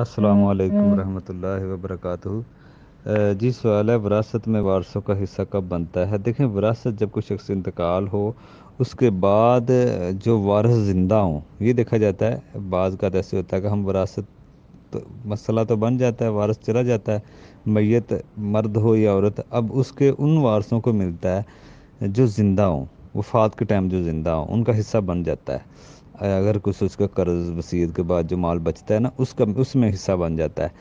अस्सलाम रहमतुल्लाहि वबरकatuह जी सवाल है विरासत में वारसों का हिस्सा कब बनता है देखें विरासत जब कोई शख्स इंतकाल हो उसके बाद uh, जो वारस ज़िंदा हों ये देखा जाता है बाज़ का तो ऐसे होता है कि हम विरासत तो मसला तो बन जाता है वारस चला जाता है मैत मर्द हो या औरत अब उसके उन वारसों को मिलता है जो ज़िंदा हों वफात के टाइम जो ज़िंदा हों उनका हिस्सा बन जाता है अगर कुछ उसका कर्ज वसीयत के बाद जो माल बचता है ना उसका उसमें हिस्सा बन जाता है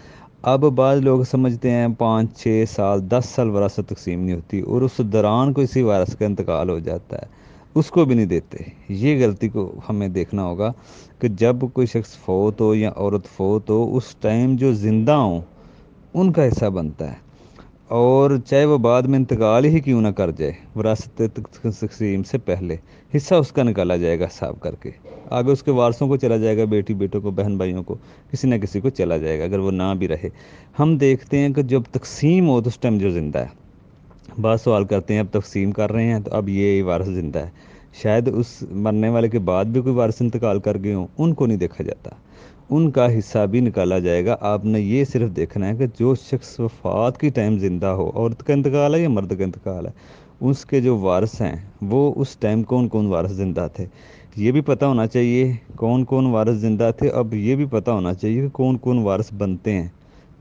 अब बाद लोग समझते हैं पाँच छः साल दस साल वरासत तकसीम नहीं होती और उस दौरान को इसी वारस का इंतकाल हो जाता है उसको भी नहीं देते ये गलती को हमें देखना होगा कि जब कोई शख्स फौत हो या औरत फौत हो उस टाइम जो ज़िंदा हों उनका हिस्सा बनता है और चाहे वो बाद में इंतकाल ही क्यों ना कर जाए वरासत तकसीम से पहले हिस्सा उसका निकाला जाएगा साफ करके आगे उसके वारसों को चला जाएगा बेटी बेटों को बहन भाइयों को किसी ना किसी को चला जाएगा अगर वो ना भी रहे हम देखते हैं कि जब तकसीम हो तो उस टाइम जो ज़िंदा है बाद सवाल करते हैं अब तकसीम कर रहे हैं तो अब ये वारस ज़िंदा है शायद उस मरने वाले के बाद भी कोई वारस इंतकाल कर गए हों उनको नहीं देखा जाता उनका हिस्सा भी निकाला जाएगा आपने ये सिर्फ देखना है कि जो शख्स वफात की टाइम ज़िंदा हो औरत का इंतकाल है या मर्द का इंतकाल है उसके जो वारस हैं वो उस टाइम कौन कौन वारस ज़िंदा थे ये भी पता होना चाहिए कौन कौन वारस ज़िंदा थे अब ये भी पता होना चाहिए कि कौन कौन वारस बनते हैं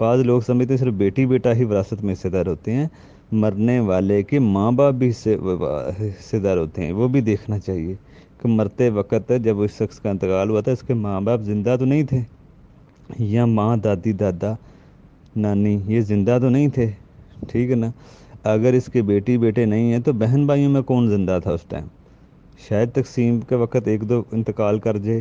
बाद लोग समझते हैं सिर्फ बेटी बेटा ही विरासत में हिस्सेदार होते हैं मरने वाले के माँ बाप भी हिस्सेदार होते हैं वो भी देखना चाहिए कि मरते वक्त जब उस शख्स का इंतकाल हुआ था उसके माँ बाप ज़िंदा तो नहीं थे या माँ दादी दादा नानी ये ज़िंदा तो नहीं थे ठीक है ना अगर इसके बेटी बेटे नहीं हैं तो बहन भाइयों में कौन ज़िंदा था उस टाइम शायद तकसीम के वक्त एक दो इंतकाल कर जे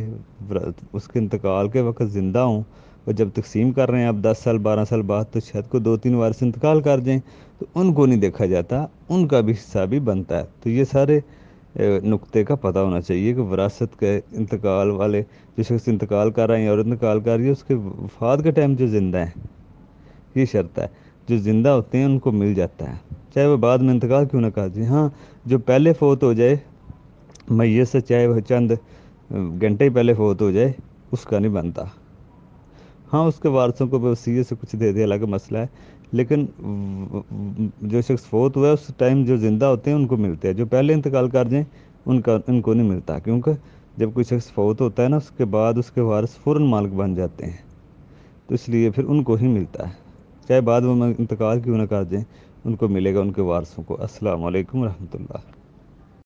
उसके इंतकाल के वक्त ज़िंदा हों और जब तकसीम कर रहे हैं आप दस साल बारह साल बाद तो शायद को दो तीन बार से इंतकाल कर जाएँ तो उनको नहीं देखा जाता उनका भी हिस्सा भी बनता है तो ये सारे नुक्ते का पता होना चाहिए कि विरासत के इंतकाल वाले जो शख्स इंतकाल कर रहे हैं और इंतकाल कर रही है उसके वफाद के टाइम जो ज़िंदा है ये शर्त है जो ज़िंदा होते हैं उनको मिल जाता है चाहे वो बाद में इंतकाल क्यों ना कर दें हाँ जो पहले फोत हो जाए मैय से चाहे वह चंद घंटे पहले फोत हो जाए उसका नहीं बनता हाँ उसके वारसों को वसीय से कुछ दे दिया अलग मसला है लेकिन जो शख्स फोत हुआ है उस टाइम जो ज़िंदा होते हैं उनको मिलते हैं जो पहले इंतकाल कर जाएँ उनका उनको नहीं मिलता क्योंकि जब कोई शख्स फौत होता है ना उसके बाद उसके वारस फ़ौर मालिक बन जाते हैं तो इसलिए फिर उनको ही मिलता है चाहे बाद में इंतकाल क्यों ना कर दें उनको मिलेगा उनके वारसों को अस्सलाम वालेकुम रहमतुल्लाह